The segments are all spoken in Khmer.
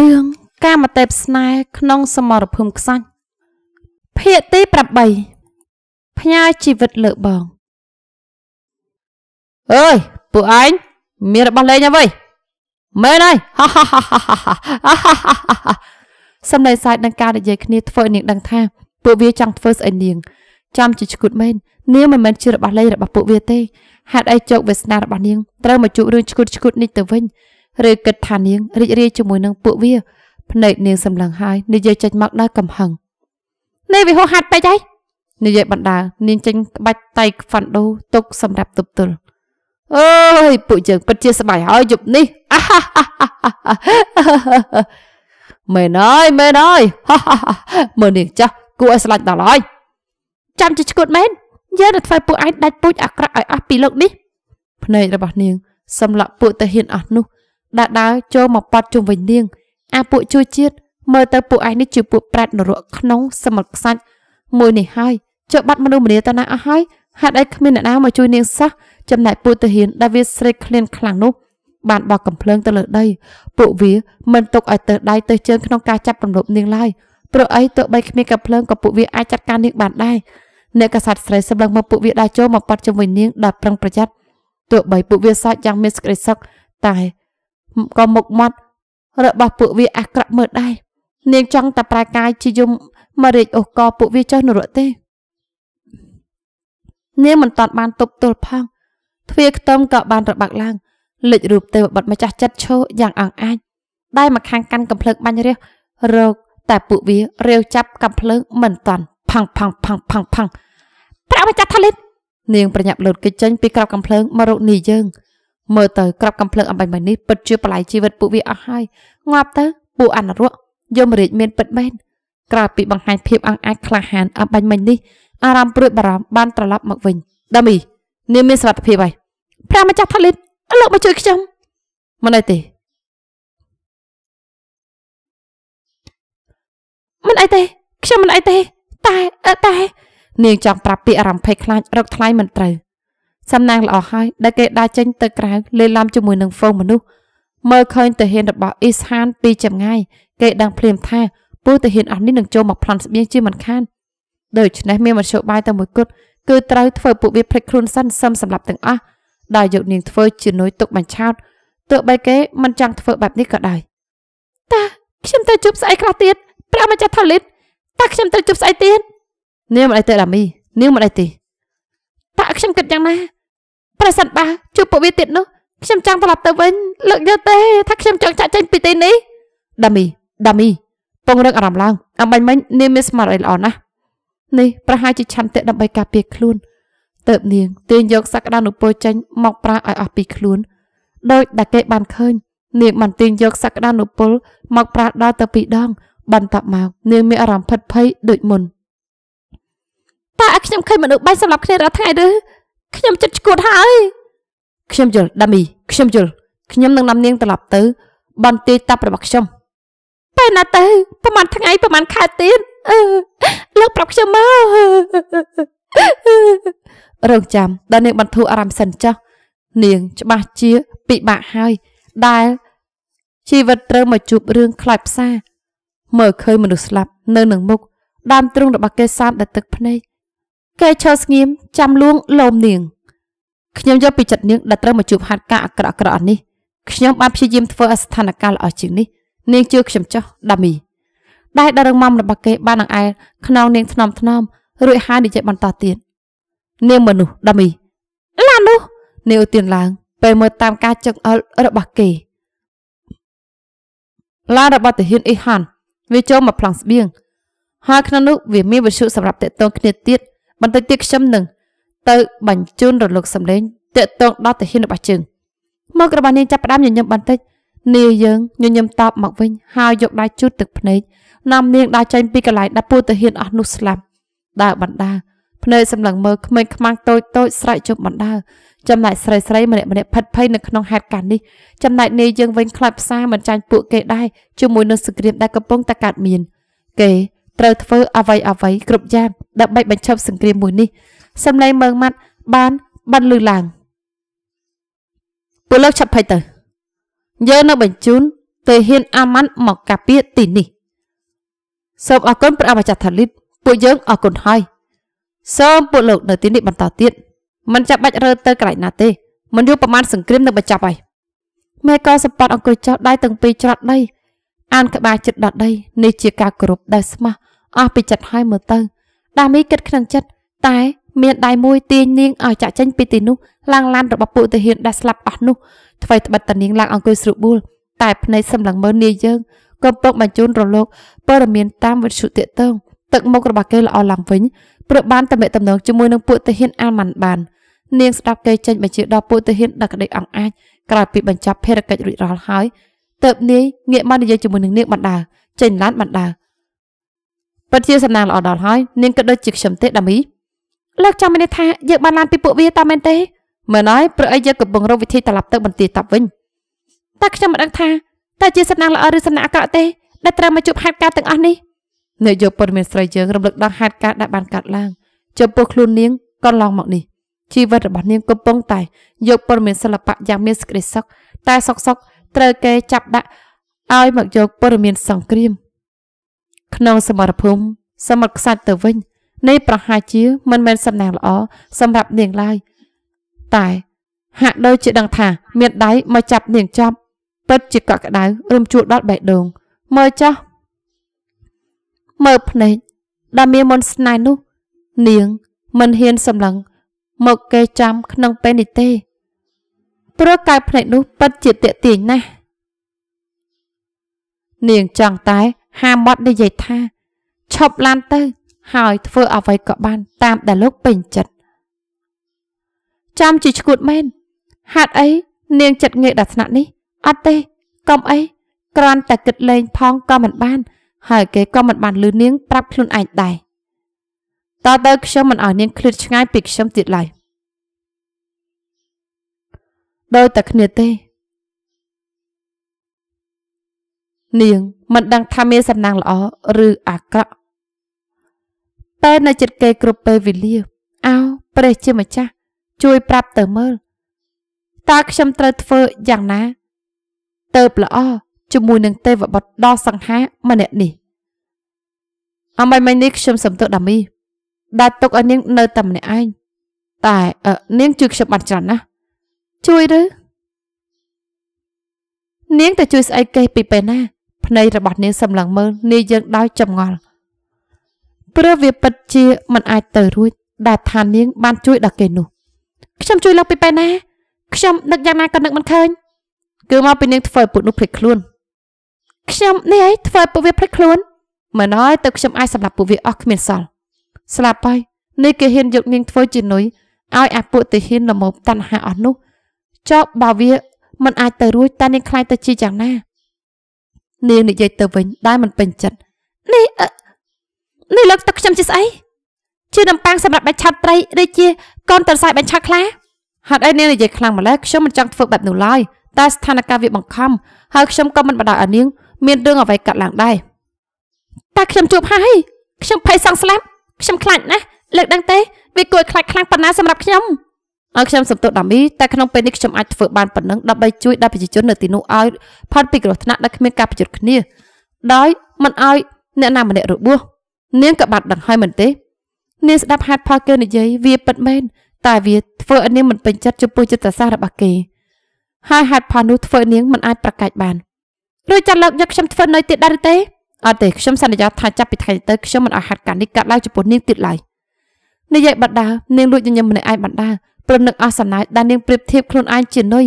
រឿងកាមទេពស្នេហ៍ក្នុងសមរភូមិខ្សាច់ភាគទី8ផ្ញើជីវិតលើបងអើយពួកឯងមានរបស់លេងអ្វីមែនហើយហាហាហាហាហាសំឡេងសាយនឹងការនិយាយគ្នាធ្វើឲ្យនាងដឹងថាពួកវាចង់ធ្វើស្អីនាង ចាំជាឈ្គួតមែននាងមិនមែនជារបស់លេងរបស់ពួកវាទេហេតុអីជោគវាសនារបស់នាងត្រូវមកជួបរឿងឈ្គួតឈ្គួតនេះទៅវិញឬគិតថានាងរីករាយជាមួយនឹងពួកវាភ្នែកនាងសម្លឹងហើយនិយាយចេញមកដោយកំហឹងនេះវាហោហាត់ពេកហើយនិយាយបណ្ដានាងចេញក្បាច់តៃខ្វាន់ដូទុកសម្រាប់ទប់ទល់អើយពួកយើងពិតជាសบายហើយយប់នេះមែនអើយមែនអើយមើលនាងចាស់គួរឲ្យស្លាញ់ដល់ហើយចាំជិះឈួតមែនយើងនឹងធ្វើពួកឯងដាច់ពូជអាក្រក់ឲ្យអស់ពីលោកនេះភ្នែករបស់នាងសម្លាក់ពួកតាហ៊ានអស់នោះដាដាវចូលមកប៉ត់ជុំវិញនាងអាពួកជួយជាតិមើលទៅពួកឯងនេះជាពួកប្រាច់នរកក្នុងសមលខ្សាច់មួយនេះហើយចុះបាត់មនុស្សម្នាតាណាអស់ហើយហេតុអីគ្មានអ្នកណាមកជួយនាងសោះចំណែកពួកទាហានដែលវាស្រេកឃ្លានខ្លាំងនោះ បានបោះកំភ្លើងទៅលើ ដីពួកវាមិនទុកឲ្យទៅដៃទៅជើងក្នុងការចាប់រំលោភនាងឡើយព្រោះអីទោះបីគ្មានកំភ្លើងក៏ពួកវាអាចចាត់ការនាងបានដែរអ្នកកសាត់ស្រីសម្លឹងមើលពួកវាដើរចូលមកប៉ັດជាមួយនាងដល់ប្រឹងប្រយ័ត្នទោះបីពួកវាសើចយ៉ាងមានសក្តិសិទ្ធិតែក៏មុខមាត់របស់ពួកវាអាក្រក់មើលដែរនាងចង់តែប្រែកាយជាយំមករែកអូសកពួកវាចុះនរកទេនាងមិនតាន់បានទប់ទល់ផងទ្វារខ្ទមក៏បាន របាក់ឡើងលេចរូបទេវបុត្រម្ចាស់ចិត្តឈោយ៉ាងអង្អាចដៃមកខាងកាន់កំភ្លើងបាញ់រះរោគតែពួកវារាវចាប់កំភ្លើង មិនតាន់ផាំងផាំងផាំងផាំងផាំងប្រាក់ម្ចាស់ថាលិត នាងប្រញាប់លោតគេចចេញពីក្របកំភ្លើងមករកនីយើងមើលទៅក្របកំភ្លើងអំបញ្ញមួយនេះពិតជាបល័យជីវិតពួកវាអស់ហើយងាប់ទៅពួកអនុរៈយមរាជមានពិតមែនក្រោយពីបង្ហាញភាពអង្អាចក្លាហានអំបញ្ញមួយនេះអារម្មណ៍ព្រួយបារម្ភបានត្រឡប់មកវិញដាមី នាងមានសុខភាពហើយព្រះម្ចាស់ថលិតលោកមកជួយខ្ញុំមិនអីទេមិនអីទេខ្ញុំមិនអីទេ តែតែនាងចង់ប្រាប់ពីអារម្មណ៍ភ័យខ្លាចរកថ្លៃមិនត្រូវសំណាងល្អហើយដែលគេដើរចេញទៅក្រៅលេឡំជាមួយនឹងហ្វូងមនុស្សមើលឃើញទាហានរបស់អ៊ីសហានពីចម្ងាយគេដឹងភ្លាមថាពូទាហានអស់នេះនឹងចូលមកប្លន់ស្បៀងជាមិនខានដូច្នេះមានមធ្យោបាយតែមួយគត់គឺត្រូវធ្វើពួកវាភ្លេចខ្លួនសិនសឹមសម្រាប់ទាំងអស់ដែលយកនាងធ្វើជានុយទុកបញ្ឆោតទោះបីគេមិនចង់ធ្វើបែបនេះក៏ដោយតាខ្ញុំទៅជប់ស្អីខ្លះទៀតប្រាំម្ចាស់ថលិត តាខ្ញុំទៅជប់ស្អីទៀតនាងមិនអីទេដាមី នាងមិនអីទេតាខ្ញុំគិតយ៉ាងណាប្រសិនបើជួបពួកវាទៀតនោះខ្ញុំចង់ត្រឡប់ទៅវិញលើកយកទេថាខ្ញុំចង់ចាក់ចេញពីទីនេះដាមីដាមីពង្រឹងអារម្មណ៍ឡើងអំបញ្មិញនាងមានស្មារតីល្អណាស់នេះប្រហែលជាឆន្ទៈដើម្បីការពារខ្លួនទៅនាងទាញយកសក្តានុពលចេញមកប្រើឲ្យអស់ពីខ្លួនដោយដែលគេបានឃើញនាងបានទាញយកសក្តានុពល មកប្រើដល់ទៅពីរដងបន្តមកនាងមានអារម្មណ៍ភិតភ័យដូចមុនតើឲ្យខ្ញុំឃើញមនុស្សបែកសម្រាប់គ្នារាល់ថ្ងៃឬខ្ញុំចិត្តឈួតហើយខ្ញុំយល់ដាមី ខ្ញុំយល់ខ្ញុំនឹងនាំនាងត្រឡប់ទៅបន្ទាយតាប់របស់ខ្ញុំពេលណាទៅប្រហែលថ្ងៃប្រហែលខែទៀតអឺលើកប្រាប់ខ្ញុំមករងចាំដល់នាងបន្ធូអារម្មណ៍សិនចុះនាងច្បាស់ជាពិបាកហើយដែលជីវិតត្រូវមកជួបរឿងខ្លាចផ្សាមើលឃើញមនុស្សស្លាប់នៅនឹងមុខដើមទ្រូងរបស់គេសាបដល់ទឹកភ្នែកគេឈរស្ងៀមចាំលួងលោមនាងខ្ញុំយកពីចិត្តនាងដែលត្រូវមកជួបហាត់ការអាក្រក់អាក្រក់នេះខ្ញុំបានព្យាយាមធ្វើឲ្យស្ថានភាពល្អជាងនេះនាងជឿខ្ញុំចោះដាមីដែលដរឹងម៉មរបស់គេបាននឹងអែខ្នងនាងថ្នមថ្នមរួចហើយនិយាយបន្តទៀតនាងមនុស្សដាមី ឡានោះនាងឧទានឡើងពេលមើលតាមការចឹកអល់របស់គេឡានរបស់ទាហានអ៊ីហាន វាចូលមកប្លង់ស្បៀងហើយក្នុងនោះវាមានវិសុទ្ធសម្រាប់តេតងគ្នាទៀតបន្តិចទៀតខ្ញុំនឹងទៅបញ្ជូនរលកសម្លេងតាក់ទងដល់ទាហានរបស់ជើងមករបស់នាងចាប់ផ្ដើមញញឹមបន្តិចនាងយើងញញឹមតបមកវិញហើយយកដៃជូតទឹកភ្នែកនាំនាងដើរចេញពីកន្លែងដែលពូទាហានអស់នោះស្លាប់ដើរបណ្ដាភ្នែកសម្លឹងមើលក្មេងខ្មាំងតូចតូចស្រែកជប់បណ្ដាចំណែកស្រីស្រីម្នាក់ម្នាក់ផិតភ័យនៅក្នុងហេតុការណ៍នេះចំណែកនាងយើងវិញខ្លាចផ្សាមិនចាញ់ពួកគេដែរជាមួយនឹងសង្គ្រាមដែលកំពុងតែកើតមានគេត្រូវធ្វើអ្វីអ្វីគ្រប់យ៉ាងដើម្បីបញ្ឈប់សង្គ្រាមមួយនេះសម្លេងមើងម៉ាត់បានបិទលឺឡើងពលកឆាប់ភ័យទៅ យើងនៅបញ្ជូន ទៅហ៊ានអាម៉ាន់មកកាពីទីនេះ សូមអរគុណព្រះអម្ចាស់ថាលីបពួកយើងអរគុណហើយសូមពួកលោកនៅទីនេះបន្តទៀតមិនចាំបាច់រើទៅកន្លែងណាទេមិនយូរប្រហែលសង្គ្រាមនឹងបញ្ចប់ហើយមេកោសពតអង្គុយចោះដៃទាំងពីរច្រត់ដីអានក្បាលចិត្តដដីនេះជាការគោរពដោយស្មោះអស់ពីចិត្តហើយមើលទៅដាមីគិតក្នុងចិត្តតែមានដៃមួយទាញនាងឲ្យចាក់ចេញពីទីនោះឡើងឡានរបស់ពួកទាហានដែលស្លាប់អស់នោះថ្មីត្បិតតានាងឡើងអង្គុយស្រួលបួលតែភ្នែកសម្លឹងមើលនាយយើងកំពុងបញ្ជូនរលកព័ត៌មានតាមវិទ្យុទាក់ទងទឹកមុខរបស់គេល្អឡើងវិញព្រោះបានតំណែងតំណងជាមួយនឹងពួកទាហានអាម៉ាន់បាននាងស្ដាប់គេចេញបញ្ជាដល់ពួកទាហានដឹកក្តីអង្គអាចក្រោយពីបញ្ចប់ភារកិច្ចរួចរាល់ហើយទៅនាយងាកមកនិយាយជាមួយនឹងនាងបណ្ដាចេញឡានបណ្ដាពិតជាសំណាងល្អដល់ហើយនាងក៏ដូចជាខ្ញុំទេដាមីលោកចង់មានន័យថាយើងបានឡានពីពួកវាតាមមែនទេមែនហើយព្រោះអីយើងកំពុងរកវិធីត្រឡប់ទៅបន្ទាយតប់វិញតែខ្ញុំមិនដឹងថាតើជាសំណាងល្អឬសំណាងអាក្រក់ទេដែលត្រូវមកជួបហេតុការណ៍ទាំងអស់នេះអ្នកយកព័ត៌មានស្រីយើងរំលឹកដល់ហេតុការណ៍ដែលបានកើតឡើងចំពោះខ្លួននាងកន្លងមកនេះជីវិតរបស់នាងកំពុងតែយកព័ត៌មានសិល្បៈយ៉ាងមានសេចក្តីសុខតែសុកសុកត្រូវគេចាប់ដាក់ឲ្យមកយកព័ត៌មានសង្គ្រាម ក្នុង សមរភូមិសមរខ្សាច់ទៅវិញ នៃ ប្រហាជា មិនមែនសំណាងល្អ សម្រាប់នាងឡើយតែហាក់ដូចជាដឹងថាមានដៃមកចាប់នាងចាប់ពិតជាកក់ក្ដៅរំជួលដល់បេះដូងមើលចោះមើលភ្នែកដែលមានមន្តស្នេហ៍នោះ នាងមិនហ៊ានសម្លឹង មកគេចាំក្នុងពេលនេះទេព្រោះកែវភ្នែកនោះពិតជាតាក់ទាញណាស់នាងចង់តែហាមាត់និយាយថាឈប់ឡានទៅ ហើយ ធ្វើអ្វីក៏បាន តាមដែលលោកពេញចិត្តចាំជីឈួតមែនហេតុអីនាង ចិត្តងាកដល់ថ្នាក់នេះអត់ទេកុំអីគ្រាន់តែគិតលេងផងក៏មិនបាន ហើយគេក៏មិនបាន លឺនាងប្រាប់ខ្លួនឯងដែរតើតើខ្ញុំមិនឲ្យនាងឃ្លាតឆ្ងាយពីខ្ញុំទៀតឡើយដូចតែគ្នាទេនាងមិនដឹងថាមានសំណាងល្អឬអាក្រក់ពេលនៅចិត្តគេគ្រប់ពេលវេលាអោព្រះជាម្ចាស់ជួយ ប្រាប់ទៅមើលតើខ្ញុំត្រូវធ្វើយ៉ាងណា ទៅបល្អជាមួយនឹងទេវបុត្រដ៏សង្ហាម្នាក់នេះអមមិននេះខ្ញុំសំទោសដាមីដែលទុកឲ្យនាង នៅតែម្នាក់ឯងតែនាងជួយខ្ញុំបានច្រើនណាស់ជួយឬនាងតែជួយស្អីគេពីពេលណា ភ្នែករបស់នាងសម្លឹងមើលនាយយើងដោយចម្ងល់ព្រោះវាពិតជា មិនអាចទៅរួចដែលថានាងបានជួយដល់គេនោះខ្ញុំជួយលោកពីពេលណា ខ្ញុំនឹកយ៉ាងណាក៏នឹកមិនឃើញគឺមកពីនាងធ្វើឲ្យពួកនោះភ្លេចខ្លួន ខ្ញុំនេះឯងធ្វើឲ្យពួកវាភ្លេចខ្លួនមិនអើយទៅខ្ញុំអាចសម្រាប់ពួកវាអស់គ្មានសល់ស្លាប់ហើយនេះគេហ៊ានយកនាងធ្វើជានុយឲ្យអាពួកទៅហ៊ានលមោបតណ្ហាអស់នោះចប់បើវាមិនអាចទៅរួចតែនាងខ្លាចទៅជាយ៉ាងណានាងនិយាយទៅវិញដែលមិនពេញចិត្តនេះនេះលោកទឹកខ្ញុំជាស្អីជានំប៉័ងសម្រាប់បាច់ឆាត់ត្រីឬជាកូនតរសាយបាច់ឆាត់ខ្លាហេតុអីនាងនិយាយខ្លាំងម្ល៉េះខ្ញុំមិនចង់ធ្វើបែបនោះឡើយតែស្ថានភាពវាបង្ខំហើយខ្ញុំក៏មិនបដិឲ្យនាង មានរឿងអ្វីកើតឡើងដែរតែខ្ញុំជួបហើយខ្ញុំភ័យសឹងស្លាប់ខ្ញុំខ្លាចណាស់លើកដឹងទេវាគួរខ្លាចខ្លាំងប៉ុណ្ណាសម្រាប់ខ្ញុំឲ្យខ្ញុំសំទុះដាមីតែក្នុងពេលនេះខ្ញុំអាចធ្វើបានប៉ុណ្ណឹងដើម្បីជួយដល់ប្រជាជននៅទីនោះឲ្យផុតពីគ្រោះថ្នាក់ដែលគ្មានការប្រយុទ្ធគ្នាដោយមិនឲ្យអ្នកណាម្នាក់របួសនាងក៏បាត់ដឹងហើយមិនទេនាងស្ដាប់ហេតុផលគេនិយាយវាពិតមែនតែវាធ្វើឲ្យនាងមិនពេញចិត្តចំពោះចិត្តសាស្ត្ររបស់គេហើយហេតុផលនោះធ្វើនាងមិនអាចប្រកាច់បានរួចចាត់លើកយកខ្ញុំធ្វើនៅទៀតដែរទេអត់ទេខ្ញុំសន្យាថាចាប់ពីថ្ងៃទៅខ្ញុំមិនឲ្យហាត់ការនេះកាត់ឡើងចំពោះនាងទៀតឡើយនិយាយបណ្ដានាងលួចញញឹមម្នាក់ឯងបណ្ដាព្រមនឹកអស់សំណើចដែលនាងប្រៀបធៀបខ្លួនឯងជានុយ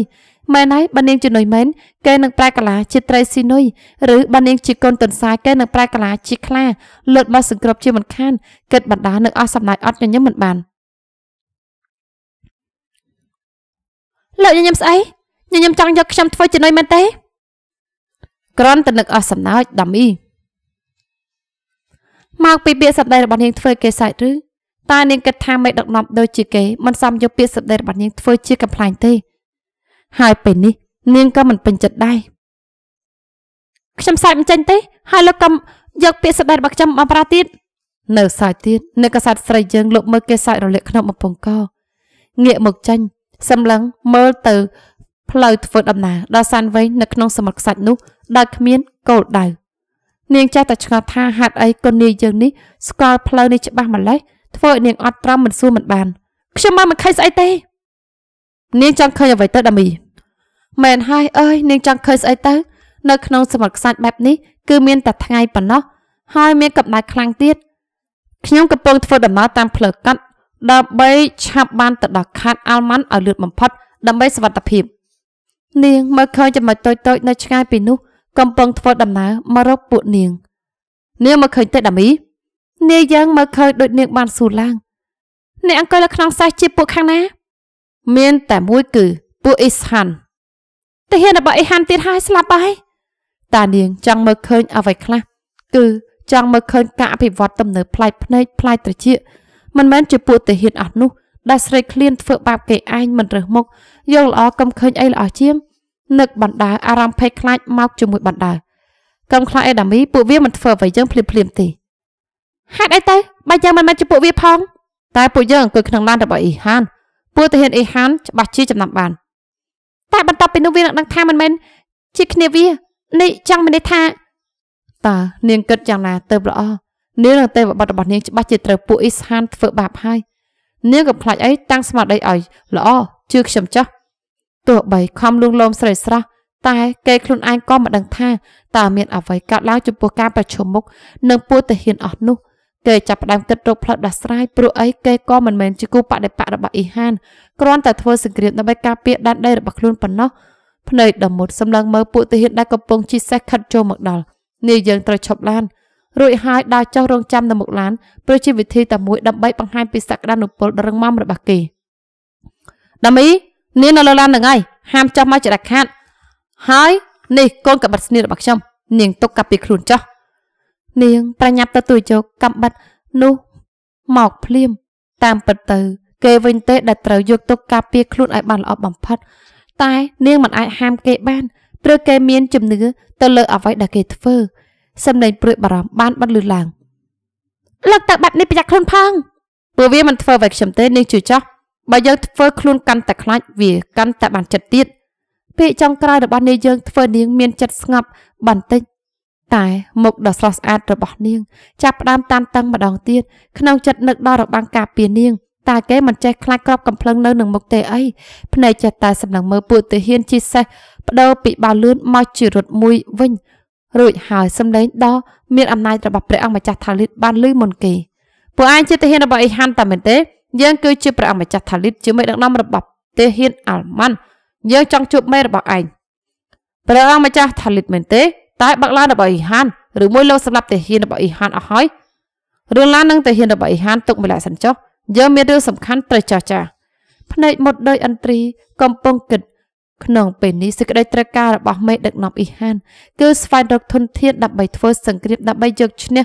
មែនហើយបើនាងជានុយមែនគេនឹងប្រែកាឡាជាត្រីស៊ីនុយឬបើនាងជាកូនតនសាយគេនឹងប្រែកាឡាជាខ្លាលើតមកសង្គ្រប់ជាមិនខានគិតបណ្ដានឹកអស់សំណើចអត់ញញឹមមិនបានលោកញញឹមស្អីញញឹមចង់យកខ្ញុំធ្វើជានុយមែនទេ ក្រន់តនឹកអស់សំណើចដាមីមកពីពាក្យសម្ដីរបស់នាងធ្វើគេសាច់ឬតើនាងគិតថាមេដឹកនាំដូចជាគេមិនសមយកពាក្យសម្ដីរបស់នាងធ្វើជាកំប្លែងទេហើយពេលនេះនាងក៏មិនពេញចិត្តដែរខ្ញុំសើចមិនចេញទេហើយលោកកំយកពាក្យសម្ដីរបស់ខ្ញុំមកប្រាទៀតនៅសើចទៀតនៅកសាត់ស្រីយើងលោកមើលគេសើចរលាក់ក្នុងបំពង់កងាកមកចាញ់សម្លឹងមើលទៅ ផ្លូវធ្វើដំណើរដល់សានវែងនៅក្នុងសមុទ្រខ្សាច់នោះដោយគ្មានគោលដៅនាងចេះតែឆ្ងល់ថាហេតុអីកូននាយយើងនេះស្គាល់ផ្លូវនេះច្បាស់ម្ល៉េះធ្វើឲ្យនាង អត់ត្រាំមិនសួរមិនបាន ខ្ញុំមកមិនឃើញស្អីទេនាងចង់ឃើញអ្វីទៅដាមី មែនហើយអើយនាងចង់ឃើញស្អីទៅនៅក្នុង សមុទ្រខ្សាច់បែបនេះគឺមានតែថ្ងៃប៉ុណ្ណោះហើយមានកម្ដៅខ្លាំងទៀតខ្ញុំកំពុងធ្វើដំណើរតាមផ្លូវកាត់ដើម្បីឆាប់បានទៅដល់ខាត់អាល់ម៉ាន់ឲ្យលឿនបំផុតដើម្បីសុវត្ថិភាពនាងមើលឃើញចំណុចតូចៗនៅ ឆ្ងាយពីនោះកំពុងធ្វើដំណើរមករកពួកនាងនាងមកឃើញទេដាមីនាងយើងមើលឃើញដូចនាងបានសួរឡើងអ្នកអង្គុយនៅក្នុងសេះជាពួកខាងណាមានតែមួយគឺពួកអ៊ីសហាន់តាហ៊ានរបស់អ៊ីហាន់ទៀតហើយស្លាប់ហើយតានាងចង់មើលឃើញអ្វីខ្លះគឺចង់មើលឃើញការអភិវឌ្ឍទំនើបផ្លាច់ភ្នែកផ្លាច់ត្រចៀកមិនមែនជាពួកតាហ៊ានអស់នោះ ដែលស្រេកឃ្លានធ្វើបាប គេឯងមិនរើសមុខយកល្អកុំឃើញអីល្អជាងនឹកបណ្ដាអារម្មណ៍ភ័យខ្លាចមកជាមួយបណ្ដាកុំខ្លាចអេដាមីពួកវាមិនធ្វើអ្វីយើងភ្លាមភ្លាមទេហេតុអីទៅបើយ៉ាងមិនមែនជាពួកវាផងតែពួកយើងអង្គុយក្នុងឡានរបស់អ៊ីហានពួកទាហានអ៊ីហានច្បាស់ជាចំណាប់បាន តែបន្ទាប់ពីនោះវានឹងដឹងថាមិនមែនជាគ្នាវានេះចង់មានន័យថាតើនាងគិតយ៉ាងណាទៅល្អនាងនឹងទេវបុត្ររបស់នាងច្បាស់ជាត្រូវពួកអ៊ីហានធ្វើបាបហើយនាងក៏ខ្លាចអីតាំងស្មារតីឲ្យល្អជឿខ្ញុំចោះទោះបីខំលួងលោមស្រីស្រស់តែគេខ្លួនឯងក៏មិនដឹងថាតើមានអ្វីកើតឡើងចំពោះការប្រជុំមុខនឹងពួកទាហានអស់នោះគេចាប់ផ្ដើមគិតរកផ្លូវដោះស្រាយព្រោះអីគេក៏មិនមែនជាគូបដិបករបស់អ៊ីហានគ្រាន់តែធ្វើសង្គ្រាមដើម្បីការពារដែនដីរបស់ខ្លួនប៉ុណ្ណោះភ្នែកដ៏មុតសម្លឹងមើលពួកទាហានដែលកំពុងជិះសេះខិតចូលមកដល់នេះយើងត្រូវឈប់ឡានរួចហើយដើរចុះរងចាំនៅមុខឡានព្រោះជាវិធីតែមួយដើម្បីបង្ហាញពីសក្តានុពលដ៏រឹងមាំរបស់គេដាមីនាងនៅលើឡាននឹងហើយហាមចុះមកចរាខាត់ហើយនេះកូនកបាត់ស្នៀតរបស់ខ្ញុំនាងទុកកាប់ពីខ្លួនចុះនាងប្រញាប់ទៅទួចយកកំបិតនោះមកភ្លាមតាមពិតទៅ គេវិញទេដែលត្រូវយកទុកការពារខ្លួនឲ្យបានល្អបំផុតតែនាងមិនអាចហាមគេបានព្រោះគេមានជំនឿទៅលើអ្វីដែលគេធ្វើសម្លេងព្រួយបារម្ភបានបត់លឺឡើងលើកទៅបែបនេះប្រយ័ត្នខ្លួនផងព្រោះវាមិនធ្វើអ្វីខ្ញុំទេនាងជឿចោះបើយើងធ្វើខ្លួនកាន់តែខ្លាចវាកាន់តែបានចិត្តទៀតពាក្យចុងក្រោយរបស់នាងយើងធ្វើនាងមានចិត្តស្ងប់បន្តិចតែមុខដ៏ស្រស់ស្អាតរបស់នាង ចាប់ផ្ដើមតានតឹងម្ដងទៀតក្នុងចិត្តនឹកដល់របាំងការពារនាងតាគេមិនចេះខ្លាចក្របកំភ្លឹងនៅនឹងមុខទេអីភ្នែកចិត្តតែសម្លឹងមើលពួកទាហានជីសេះបដូរពីបាវលឿនមកជារត់មួយវិញរួចហើយសម្លេងដ៏មានអំណាចរបស់ព្រះអង្គម្ចាស់ថាលីតបានឮមុនគេពួកឯងជាទាហានរបស់អេហានតែមែនទេយើងគឺជាព្រះអង្គម្ចាស់ថាលីតជាមេដឹកនាំរបស់ទាហានអាល់ម៉ាន់យើងចង់ជួបមេរបស់ឯងព្រះអង្គម្ចាស់ថាលីតមែនទេតែបាក់ឡានរបស់អ៊ីហានឬមួយលោកសម្រាប់ទាហានរបស់អ៊ីហានអស់ហើយរឿងឡាននិងទាហានរបស់អ៊ីហានទុកម្ល៉េះសិនចុះយើងមានរឿងសំខាន់ត្រូវចោះចាភ្នែកមុតដោយអន្ត្រីកំពុងគិតក្នុងពេលនេះសេចក្តីត្រូវការរបស់មេ ដឹកនាំអ៊ីហាន គឺស្វែងរកធនធានដើម្បីធ្វើសង្គ្រាមដើម្បីយកឈ្នះ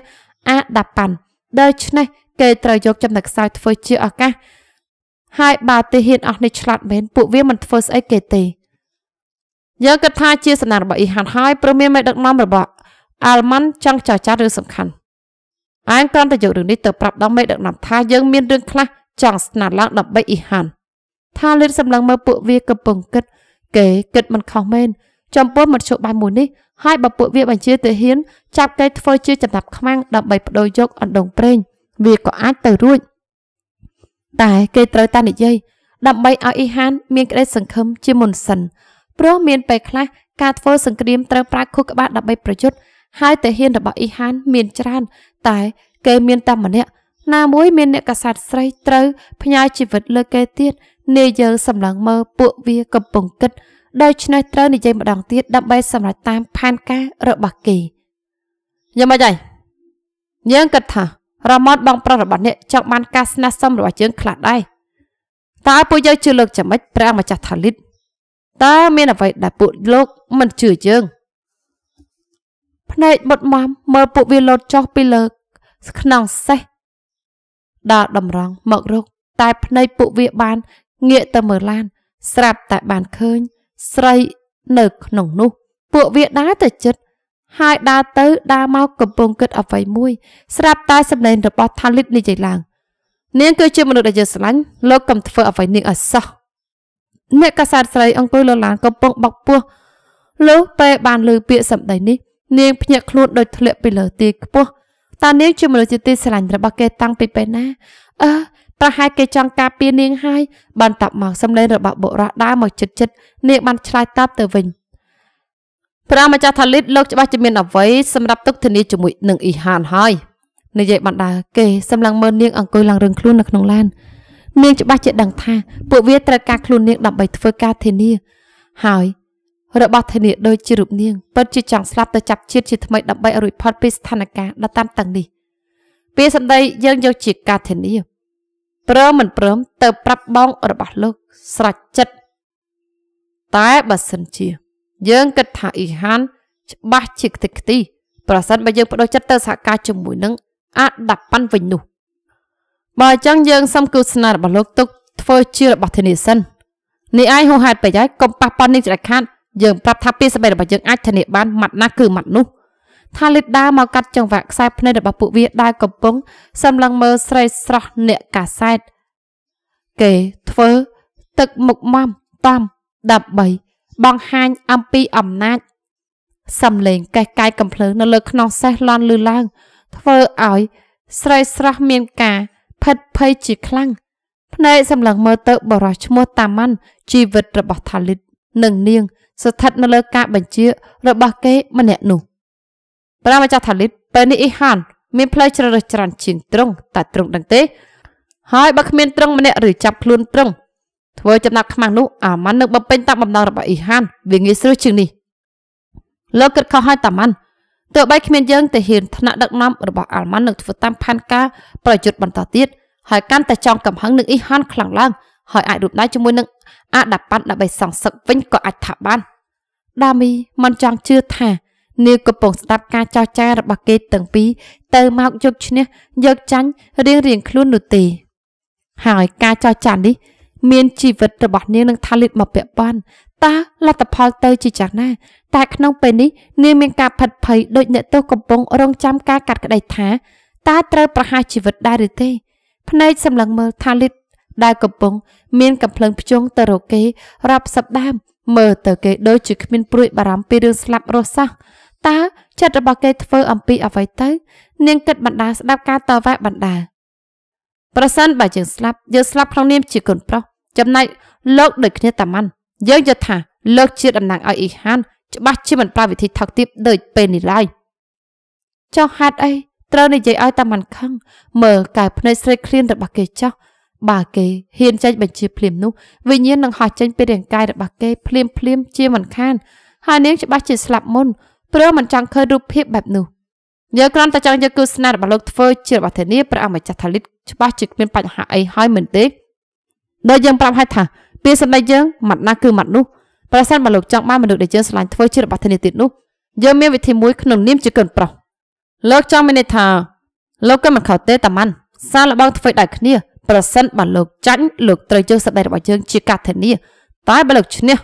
អាដាប៉ាន់ដូច្នេះគេត្រូវយកចំណឹកខ្សោយធ្វើជាឱកាសហើយបើទាហានអស់នេះឆ្លាតមែនពួកវាមិនធ្វើស្អីគេទេយើងគិតថាជាសំណាងរបស់អ៊ីហានហើយព្រមមានមេដឹកនាំរបស់អាល្លម៉ង់ចង់ចោទចោលរឿងសំខាន់អែមគ្រាន់តែយករឿងនេះទៅប្រាប់ដល់មេដឹកនាំថាយើងមានរឿងខ្លះចង់ស្នើឡើងដើម្បីអ៊ីហានថាលិតសម្លឹងមើលពួកវាកំពុងគិត គេគិតមិនខុសមែនចំពោះមធ្យោបាយមួយនេះហើយបើពួកវាបញ្ជាទៅហ៊ានចាប់គេធ្វើជាចំណាប់ខ្មាំងដើម្បីបដូរយកអណ្ដូងប្រេងវាក៏អាចទៅរួចតែគេត្រូវតែនិយាយដើម្បីឲ្យអ៊ីហាន មានក្តីសង្ឃឹមជាមុនសិនព្រោះមានពេលខ្លះការធ្វើសង្គ្រាមត្រូវប្រើខួរក្បាលដើម្បីប្រយុទ្ធហើយតាហ៊ានរបស់អ៊ីហានមានច្រើនតែគេមានតែម្នាក់ណាមួយមានអ្នកកសាតស្រីត្រូវផ្ញើជីវិតលើគេទៀតនាយយើងសម្លឹងមើលពួកវាកំពុងគិតដូច្នេះត្រូវនិយាយម្ដងទៀតដើម្បីសម្រេចតាមផែនការរបស់គេយ៉ាងម៉េចហើយយើងគិតថារមត់បងប្រុសរបស់អ្នកចង់បានការស្នើសុំរបស់យើងខ្លះដែរតើពួកយើងជឿលើកយ៉ាងម៉េចព្រះម្ចាស់ថាលីតតើមានអ្វីដែលពួកលោកមិនជឿយើងភ្នែកមុតមាំមើលពួកវាលោតចុះពីលើខ្នងសេះដល់តម្រង់មករកតែភ្នែកពួកវាបានងាកទៅមើលឡាន ស្រាប់តែបានឃើញ ស្រីនៅក្នុងនោះ ពួកវាដើរទៅជិតហើយដើរទៅដើរមកកំពុងគិតអ្វីមួយ ស្រាប់តែសម្ដែងរបស់ ថាលីតនិយាយឡើងនាងគឺជាមនុស្សដែលយើងស្រឡាញ់លោកកុំធ្វើអ្វីនាងឲ្យសោះអ្នកកាសែតស្រីអង្គុយលឡានកំពុងបោកពោះលុះពេលបានលើពាក្យសម្ដីនេះនាងភ្ញាក់ខ្លួនដោយធ្លាក់ពីលើទីខ្ពស់តានាងជាមនុស្សជាទីស្រឡាញ់របស់គេ តាំងពីពេលណាអឺប្រហែលគេចង់ការពារនាងហើយបានតាប់មកសម្លេងរបស់បុរសដើរមកជិតជិតនាងបានឆ្លើយតបទៅវិញព្រះម្ចាស់ថាលីតលោកច្បាស់ជាមានអវ័យសម្រាប់ទុកធានាជាមួយនឹងអ៊ីហានហើយនិយាយបណ្ដាគេសម្លឹងមើលនាងអង្គុយឡើងរឹងខ្លួននៅក្នុងឡាននាងច្បាស់ជាដឹងថាពួកវាត្រូវការខ្លួននាងដើម្បីធ្វើការធានា ហើយ របស់ធានាដូចជារូបនាងពិតជាចង់ស្លាប់ទៅចាប់ជាតិជាថ្មីដើម្បីរួចផុតពីស្ថានភាពដ៏តានតឹងនេះពាក្យសម្ដីយើងយកជាការធានាព្រមមិនព្រមទៅប្រាប់បងរបស់លោកស្រេចចិត្តតែបើសិនជា យើងគិតថាអ៊ីហាន ច្បាស់ជាខ្ទេចខ្ទីប្រសិនបើយើងបដូរចិត្តទៅសហការជាមួយនឹងអាដាប៉ាន់វិញនោះបើអញ្ចឹងយើងសុំគូស្នេហ៍របស់លោកទុកធ្វើជារបស់ធានាសិននេះឯងហួសហេតុប្រយ័ត្នកុំប៉ះប៉ន់នេះច្រាច់ខាត់យើងប្រាប់ថាពាក្យសម្ដីរបស់យើងអាចធានាបានម៉ាត់ណាគឺម៉ាត់នោះថាលីដាមកកាត់ចង្វាក់ខ្សែភ្នែករបស់ពួកវាដែលកំពុងសម្លឹងមើលស្រីស្រស់អ្នកកាសែត គេធ្វើទឹកមុខម៉ំតំ13បង្ហាញអំពីអំណាចសំលេងកេះកាយកំភ្លើងនៅលើខ្នងសេះលន់លឺឡើង ធ្វើឲ្យស្រីស្រស់មានការភិតភ័យជាខ្លាំងភ្នែកសម្លឹងមើលទៅបរោះឈ្មោះតាម៉ាន់ជីវិតរបស់ថាលីតនិងនាង ស្ថិតនៅលើការបញ្ជារបស់គេម្នាក់នោះប្រាមម្ចាស់ថាលីតពេលនេះអ៊ីហាន មានផ្លូវជ្រើសរើសច្រើនជាងត្រង់តែត្រង់ដឹងទេ ហើយបើគ្មានត្រង់ម្នាក់ឬចាប់ខ្លួនត្រង់ធ្វើចំណាប់ខ្មាស់នោះអាម៉ាន់នឹងបំពេញតាមបំណងរបស់អ៊ីហានវាងាយស្រួលជាងនេះលោកគិតខុសហើយតាម៉ាន់ទើបបីគ្មានយើងទៅហ៊ានថ្នាក់ដឹកនាំរបស់អាល្ម៉ង់នឹងធ្វើតាមផែនការប្រយុទ្ធបន្តទៀតហើយកាន់តែចង់កំហឹងនឹងអ៊ីហានខ្លាំងឡើងហើយអាចរូបដៃជាមួយនឹងអាដាប៉ាន់ដើម្បីសងសឹកវិញក៏អាចថាបានដាមីមិនចង់ជឿថានាងកំពុងស្ដាប់ការចោទចាររបស់គេទាំងពីរទៅមកយកឈ្នះយកចាញ់រៀងរៀងខ្លួននោះទេហើយការចោទចារនេះ មានជីវិតរបស់នាងនឹងថាលិតមកពាក់ព័ន្ធតើលទ្ធផលទៅជាយ៉ាងណាតែក្នុងពេលនេះនាងមានការផិតភ័យដូចអ្នកទោសកំពុងរងចាំការកាត់ក្តីថាតើត្រូវប្រហារជីវិតដែរឬទេភ្នែកសម្លឹងមើលថាលិតដែលកំពុងមានកំភ្លើងភ្ជង់ទៅរកគេរាប់សប្តាហ៍មើលទៅគេដូចជាគ្មានព្រួយបារម្ភពីរឿងស្លាប់រស់សោះតើចិត្តរបស់គេធ្វើអំពី អ្វីទៅ នាងគិតបណ្ដាស្ដាប់ការតវ៉ាបណ្ដាប្រសិនបើយើងស្លាប់យើងស្លាប់ក្នុងនាមជាកូនប្រុសចំណែកលោកដូចគ្នាតាម៉ាន់យើងយល់ថាលើកជាតំណាងឲ្យអ៊ីហានច្បាស់ជាមិនប្រើវិធីថោកទាបដូចពេលនេះឡើយចោះហេតុអីត្រូវនិយាយឲ្យតាមិនខឹងមើលកែភ្នែកស្រេកឃ្លានរបស់គេចោះបើគេហ៊ានចេញបញ្ជាភ្លាមនោះវិញ្ញាណនឹងហោះចេញពីរាងកាយរបស់គេភ្លាមភ្លាមជាមិនខានហើយនាងច្បាស់ជាស្លាប់មុនព្រោះមិនចង់ឃើញរូបភាពបែបនោះយើងគ្រាន់តែចង់យកគូស្នេហ៍របស់លោកធ្វើជារបស់ធានាព្រះអម្ចាស់ថាលីតច្បាស់ជាគ្មានបញ្ហាអីហើយមែនទេដោយយើងប្រាប់ឲ្យថាពាក្យសម្ដីយើងម៉ាត់ណាគឺម៉ាត់នោះប្រសិនបើលោកចង់បានមនុស្សដែលយើងស្រឡាញ់ធ្វើជារបស់ធានាទៀតនោះយើងមានវិធីមួយក្នុងនាមជាកូនប្រុសលោកចង់មានន័យថាលោកក៏មិនខុសទេតាម៉ាន់សារលបងធ្វើដូចគ្នាប្រសិនបើលោកចាញ់លោកត្រូវជើងសម្ដីរបស់យើងជាកាធានាតែបើលោកឈ្នះ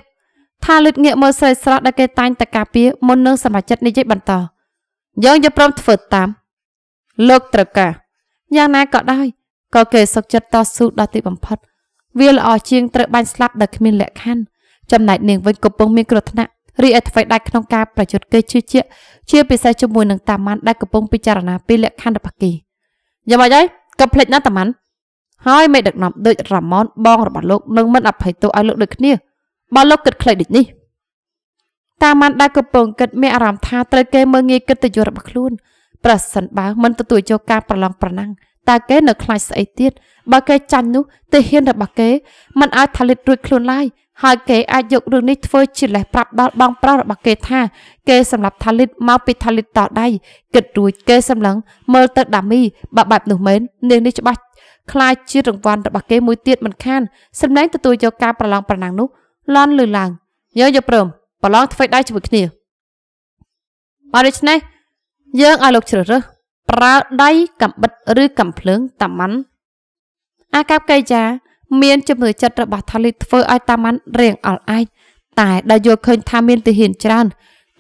ថាលឹកងាកមើលស្រីស្រស់ដែលគេតែងតែការពារមុននឹងសមាជិកនិយាយបន្តយើងយល់ព្រមធ្វើតាម លោកត្រូវការយ៉ាងណាក៏ដោយក៏គេសុខចិត្តតស៊ូដល់ទីបំផុតវាល្អជាងត្រូវបាញ់ស្លាប់ដោយគ្មានលក្ខខណ្ឌចំណែកនាងវិញកំពុងមានគ្រោះថ្នាក់រីឯថ្មីដាច់ក្នុងការប្រយុទ្ធគេជឿជាក់ជាពិសេសជាមួយនឹងតាម៉ាន់ដែលកំពុងពិចារណាពីលក្ខខណ្ឌរបស់គេយ៉ាងម៉េចហើយកុំភ្លេចណាតាម៉ាន់ហើយមេដឹកនាំដូចរ៉ាម៉ុនបងរបស់លោកនឹងមិនអភ័យទោសឲ្យលោកដូចគ្នាបើលោកគិតខ្លីដូចនេះតាម៉ាន់ដែលកំពុងគិតមានអារម្មណ៍ថាត្រូវគេមើងងាយកិត្តិយសរបស់ខ្លួន ប្រសិនបើមិនទទួលយកការប្រឡងប្រណាំងតើគេនៅខ្លាចស្អីទៀតបើគេចាញ់នោះទេហ៊ានរបស់គេមិនអាចថាលិតរួចខ្លួនឡើយហើយគេអាចយករឿងនេះធ្វើជាលេសប្រាប់ដល់បងប្រុសរបស់គេថាគេសម្រាប់ថាលិតមកពីថាលិតតដៃគិតរួចគេ សម្លឹងមើលទៅដាមីបើបែបនោះមែននាងនេះច្បាស់ខ្លាចជារង្វាន់របស់គេមួយទៀតមិនខានសម្ដែងទទួលយកការប្រឡងប្រណាំងនោះលន់លឺឡើងយើយកព្រមប្រឡងធ្វើដៃជាមួយគ្នាបើដូច្នេះយើងឲ្យលោកជ្រើសរើសប្រើដៃកំបិតឬកំភ្លើងតាម៉ាន់អាកប្បកិរិយាមានជំនឿចិត្តរបស់ថាលីធ្វើឲ្យតាម៉ាន់រៀងអល់អាចតែដែលយល់ឃើញថាមានទាហានច្រើន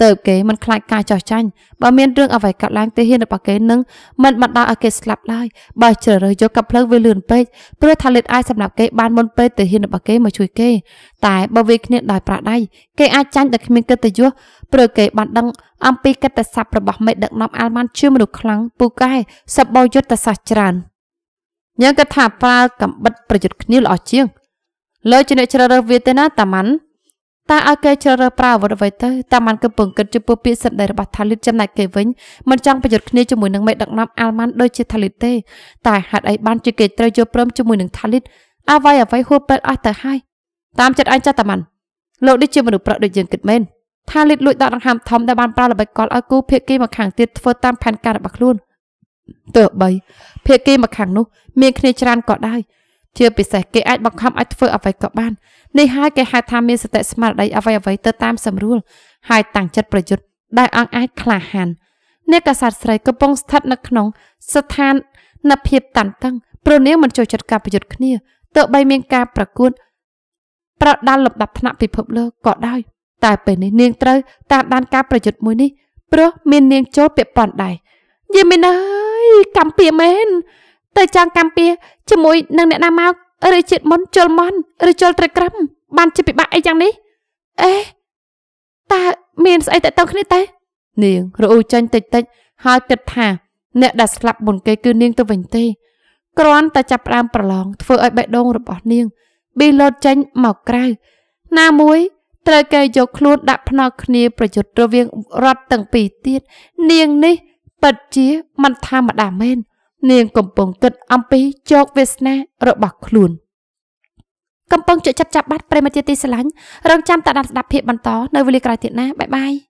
ទៅគេមិនខ្លាចការចោះចាញ់បើមានរឿងអ្វីកើតឡើងទេហ៊ានរបស់គេនឹងមិនបណ្ដាលឲ្យគេស្លាប់ឡើយបើជ្រើសរើសយកកាប់ភ្លើងវាលឿនពេកព្រោះថាលេតអាចសម្រាប់គេ បានមុនពេលទៅហ៊ានរបស់គេមកជួយគេតែបើវាគ្នាដោយប្រាដៃគេអាចចាញ់តែគ្មានកិត្តិយសព្រោះគេ បានដឹងអំពីកិត្តិស័ព្ទរបស់មេដឹកនាំអាល្លឺម៉ង់ជាមនុស្សខ្លាំងពូកែសប្បុរយុទ្ធសាស្ត្រច្រើនយើងគិតថាប្រើកំបិតប្រយុទ្ធគ្នាល្អជាង លើជាអ្នកជ្រើសរើសវាទេណាតាម៉ាន់តើឲ្យគេជ្រើសរើសប្រើអាវុធអ្វីទៅតាមបានកំពុងគិតចំពោះពាក្យសម្ដីរបស់ថាលីតចំណែកគេវិញមិនចង់ប្រយុទ្ធគ្នាជាមួយនឹងមេដឹកនាំអាល្លម៉ង់ដូចជាថាលីតទេតែហេតុអីបានជាគេត្រូវយល់ព្រមជាមួយនឹងថាលីតអ្វីអ្វីហួសពេលអស់ទៅហើយតាមចិត្តអញចាតាម៉ាន់លោកនេះជាមនុស្សប្រក់ដូចយើងគិតមែនថាលីតលួចដកដង្ហើមធំដែលបានប្រើល្បិចកលឲ្យគូភៀកគីមកខាងទៀតធ្វើតាមផែនការរបស់ខ្លួនទោះបីភៀកគីមកខាងនោះ មានគ្នាច្រើនក៏ដោយជាពិសេសគេអាចបង្ខំឲ្យធ្វើអ្វីក៏បាននេះហើយគេហៅថាមានសតិស្មារតីអ្វីអ្វីទៅតាមសម្រួលហើយតាំងចិត្តប្រយុទ្ធដែលអង្គអាចក្លាហានអ្នកកសាតស្រីកំពុងស្ថិតនៅក្នុង ស្ថាននភាពតានតឹងព្រោះនាងមិនចូលចិត្តការប្រយុទ្ធគ្នាទោះបីមានការប្រកួតប្រដាល់លំដាប់ថ្នាក់ពិភពលោកក៏ដោយ តែពេលនេះនាងត្រូវតាមដានការប្រយុទ្ធមួយនេះព្រោះមាននាងចូលពាក់ព័ន្ធដែរយាយមីនអើយកម្មពៀមែនទៅចងកម្មពីជាមួយនឹងអ្នកណាមកឬជាតិមុនជុលមន់ឬជុលត្រឹកក្រឹមបានជាពិបាកអីយ៉ាងនេះអេតើមានស្អីតើតើគ្នាទេនាងរអ៊ូចាញ់តិចតិចហើយគិតថាអ្នកដែលស្លាប់មុនគេគឺនាងទៅវិញទេគ្រាន់តែចាប់ផ្ដើមប្រឡងធ្វើឲ្យបេះដូងរបស់នាងប៊ីលោតចាញ់មកក្រៅ ណាមួយត្រូវគេយកខ្លួនដាក់ភ្នាល់គ្នាប្រយុទ្ធរវាងរដ្ឋទាំងពីរទៀតនាងនេះពិតជាមិនធម្មតាមែននាងកំពុងគិត អំពីជោគវាសនារបស់ខ្លួន កំពុងជក់ចិត្តចាប់បាត់ប្រិមត្តជាទីស្រឡាញ់រងចាំតាដានស្ដាប់ភាពបន្តនៅវេលាក្រោយទៀតណាបាយបាយ